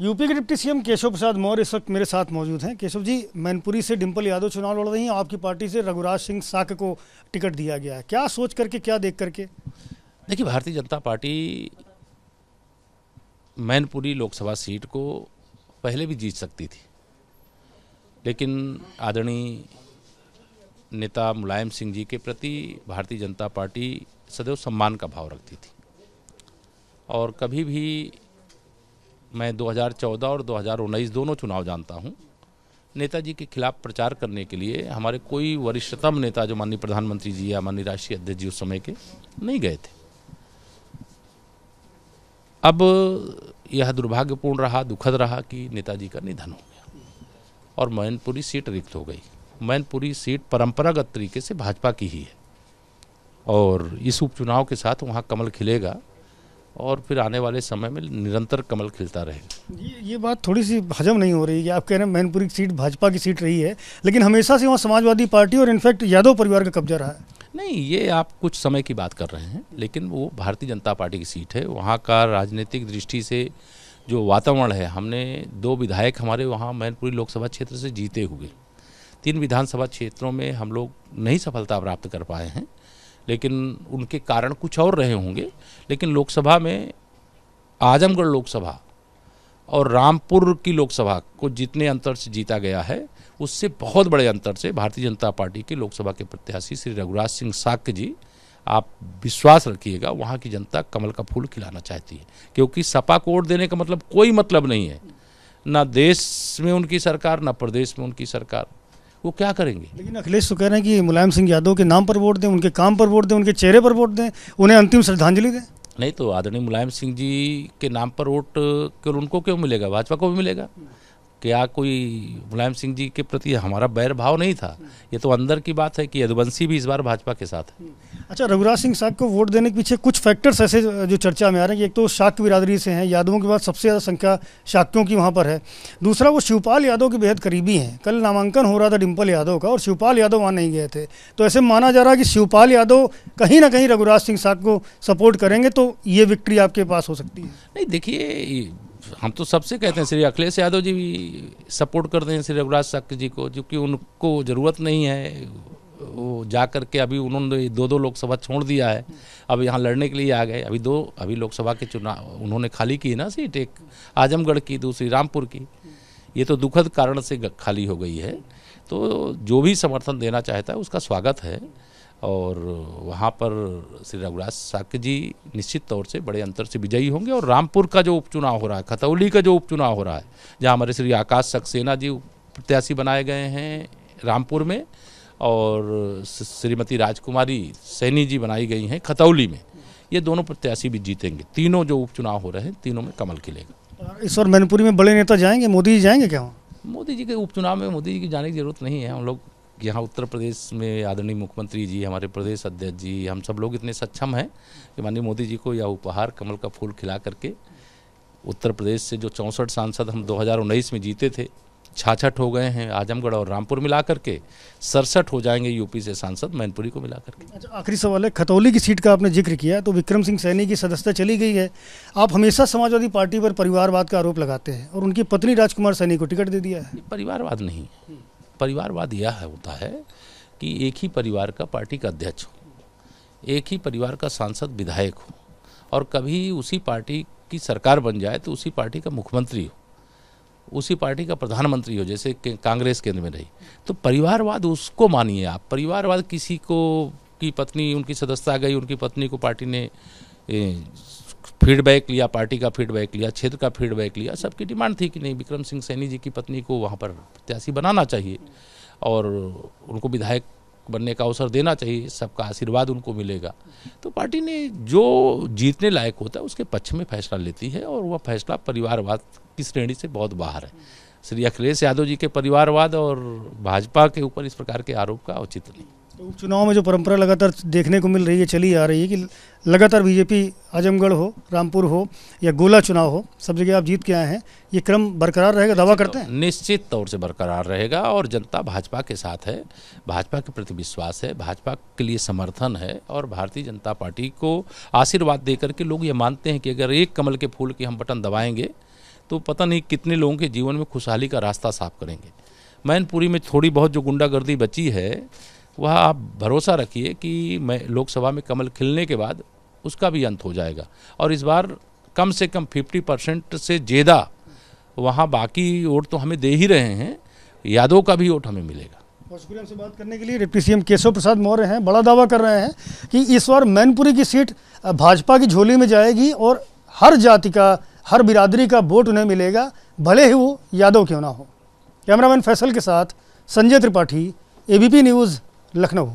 UP के deputy CM Keshav Prasad Maurya इस वक्त मेरे साथ मौजूद हैं केशव जी मैनपुरी से डिम्पल यादव चुनाव लड़ रही हैं आपकी पार्टी से रघुराज सिंह साक को टिकट दिया गया है क्या सोच करके क्या देख करके देखिए भारतीय जनता पार्टी मैनपुरी लोकसभा सीट को पहले भी जीत सकती थी लेकिन आदरणीय नेता मुलायम सिंह जी के प्रति भारतीय जनता पार्टी सदैव सम्मान का भाव रखती थी और कभी भी मैं 2014 और 2019 दोनों चुनाव जानता हूँ नेताजी के खिलाफ प्रचार करने के लिए हमारे कोई वरिष्ठतम नेता जो माननीय प्रधानमंत्री जी या माननीय राष्ट्रीय अध्यक्ष जी उस समय के नहीं गए थे अब यह दुर्भाग्यपूर्ण रहा दुखद रहा कि नेताजी का निधन हो गया और मैनपुरी सीट रिक्त हो गई मैनपुरी सीट परंपरागत तरीके से भाजपा की ही है और इस उपचुनाव के साथ वहाँ कमल खिलेगा और फिर आने वाले समय में निरंतर कमल खिलता रहे ये ये बात थोड़ी सी हजम नहीं हो रही है आप कह रहे हैं मैनपुरी की सीट भाजपा की सीट रही है लेकिन हमेशा से वहाँ समाजवादी पार्टी और इनफैक्ट यादव परिवार का कब्जा रहा है नहीं ये आप कुछ समय की बात कर रहे हैं लेकिन वो भारतीय जनता पार्टी की सीट है वहाँ का राजनीतिक दृष्टि से जो वातावरण है हमने दो विधायक हमारे वहाँ मैनपुरी लोकसभा क्षेत्र से जीते हुए तीन विधानसभा क्षेत्रों में हम लोग नहीं सफलता प्राप्त कर पाए हैं लेकिन उनके कारण कुछ और रहे होंगे लेकिन लोकसभा में आजमगढ़ लोकसभा और रामपुर की लोकसभा को जितने अंतर से जीता गया है उससे बहुत बड़े अंतर से भारतीय जनता पार्टी के लोकसभा के प्रत्याशी श्री रघुराज सिंह साक्य जी आप विश्वास रखिएगा वहाँ की जनता कमल का फूल खिलाना चाहती है क्योंकि सपा को वोट देने का मतलब कोई मतलब नहीं है ना देश में उनकी सरकार ना प्रदेश में उनकी सरकार वो क्या करेंगे लेकिन अखिलेश तो कह रहे हैं कि मुलायम सिंह यादव के नाम पर वोट दें उनके काम पर वोट दें उनके चेहरे पर वोट दें उन्हें अंतिम श्रद्धांजलि दें नहीं तो आदरणीय मुलायम सिंह जी के नाम पर वोट केवल उनको क्यों मिलेगा भाजपा को भी मिलेगा क्या कोई मुलायम सिंह जी के प्रति हमारा बैर भाव नहीं था ये तो अंदर की बात है कि यदुवंशी भी इस बार भाजपा के साथ है अच्छा रघुराज सिंह साहब को वोट देने के पीछे कुछ फैक्टर्स ऐसे जो चर्चा में आ रहे हैं कि एक तो शाक्त बिरादरी से हैं यादवों के बाद सबसे ज़्यादा संख्या शाक्यों की वहाँ पर है दूसरा वो शिवपाल यादव के बेहद करीबी हैं कल नामांकन हो रहा था डिम्पल यादव का और शिवपाल यादव वहाँ नहीं गए थे तो ऐसे माना जा रहा है कि शिवपाल यादव कहीं ना कहीं रघुराज सिंह साहब को सपोर्ट करेंगे तो ये विक्ट्री आपके पास हो सकती है नहीं देखिए हम तो सबसे कहते हैं श्री अखिलेश यादव जी भी सपोर्ट करते हैं श्री रघुराज शाक्य जी को क्योंकि उनको ज़रूरत नहीं है वो जा कर के अभी उन्होंने दो दो लोकसभा छोड़ दिया है अब यहाँ लड़ने के लिए आ गए अभी दो अभी लोकसभा के चुनाव उन्होंने खाली की ना सीट एक आजमगढ़ की दूसरी रामपुर की ये तो दुखद कारण से खाली हो गई है तो जो भी समर्थन देना चाहता है उसका स्वागत है और वहाँ पर श्री रघुराज साक्य जी निश्चित तौर से बड़े अंतर से विजयी होंगे और रामपुर का जो उपचुनाव हो रहा है खतौली का जो उपचुनाव हो रहा है जहाँ हमारे श्री आकाश सक्सेना जी प्रत्याशी बनाए गए हैं रामपुर में और श्रीमती राजकुमारी सैनी जी बनाई गई हैं खतौली में ये दोनों प्रत्याशी भी जीतेंगे तीनों जो उपचुनाव हो रहे हैं तीनों में कमल खिलेगा इस बार मैनपुरी में बड़े नेता जाएंगे मोदी जी जाएंगे क्या मोदी जी के उपचुनाव में मोदी जी की जाने की जरूरत नहीं है हम लोग कि हाँ उत्तर प्रदेश में आदरणीय मुख्यमंत्री जी हमारे प्रदेश अध्यक्ष जी हम सब लोग इतने सक्षम हैं कि माननीय मोदी जी को यह उपहार कमल का फूल खिला करके उत्तर प्रदेश से जो चौंसठ सांसद हम दो में जीते थे छाछठ हो गए हैं आजमगढ़ और रामपुर मिला करके सड़सठ हो जाएंगे यूपी से सांसद मैनपुरी को मिला करके अच्छा आखिरी सवाल है खतौली की सीट का आपने जिक्र किया तो विक्रम सिंह सैनी की सदस्यता चली गई है आप हमेशा समाजवादी पार्टी पर परिवारवाद का आरोप लगाते हैं और उनकी पत्नी राजकुमार सैनी को टिकट दे दिया है परिवारवाद नहीं है परिवारवाद यह होता है कि एक ही परिवार का पार्टी का अध्यक्ष हो एक ही परिवार का सांसद विधायक हो और कभी उसी पार्टी की सरकार बन जाए तो उसी पार्टी का मुख्यमंत्री हो उसी पार्टी का प्रधानमंत्री हो जैसे कांग्रेस केंद्र में रही तो परिवारवाद उसको मानिए आप परिवारवाद किसी को की पत्नी उनकी सदस्यता गई उनकी पत्नी को पार्टी ने फीडबैक लिया पार्टी का फीडबैक लिया क्षेत्र का फीडबैक लिया सबकी डिमांड थी कि नहीं विक्रम सिंह सैनी जी की पत्नी को वहाँ पर प्रत्याशी बनाना चाहिए और उनको विधायक बनने का अवसर देना चाहिए सबका आशीर्वाद उनको मिलेगा तो पार्टी ने जो जीतने लायक होता है उसके पक्ष में फैसला लेती है और वह फैसला परिवारवाद की श्रेणी से बहुत बाहर है श्री अखिलेश यादव जी के परिवारवाद और भाजपा के ऊपर इस प्रकार के आरोप का औचित्य नहीं तो उपचुनाव में जो परंपरा लगातार देखने को मिल रही है चली आ रही है कि लगातार बीजेपी आजमगढ़ हो रामपुर हो या गोला चुनाव हो सब जगह आप जीत के आए हैं ये क्रम बरकरार रहेगा दावा करते हैं निश्चित तौर से बरकरार रहेगा और जनता भाजपा के साथ है भाजपा के प्रति विश्वास है भाजपा के लिए समर्थन है और भारतीय जनता पार्टी को आशीर्वाद दे करके लोग ये मानते हैं कि अगर एक कमल के फूल के हम बटन दबाएंगे तो पता नहीं कितने लोगों के जीवन में खुशहाली का रास्ता साफ करेंगे मैनपुरी में थोड़ी बहुत जो गुंडागर्दी बची है वह आप भरोसा रखिए कि मैं लोकसभा में कमल खिलने के बाद उसका भी अंत हो जाएगा और इस बार कम से कम 50 परसेंट से ज़्यादा वहाँ बाकी वोट तो हमें दे ही रहे हैं यादव का भी वोट हमें मिलेगा शुक्रिया हमसे बात करने के लिए डिप्टी सीएम केशव प्रसाद मौर्य हैं बड़ा दावा कर रहे हैं कि इस बार मैनपुरी की सीट भाजपा की झोली में जाएगी और हर जाति का हर बिरादरी का वोट उन्हें मिलेगा भले ही वो यादव क्यों ना हो कैमरामैन फैसल के साथ संजय त्रिपाठी एबीपी न्यूज़ लखनऊ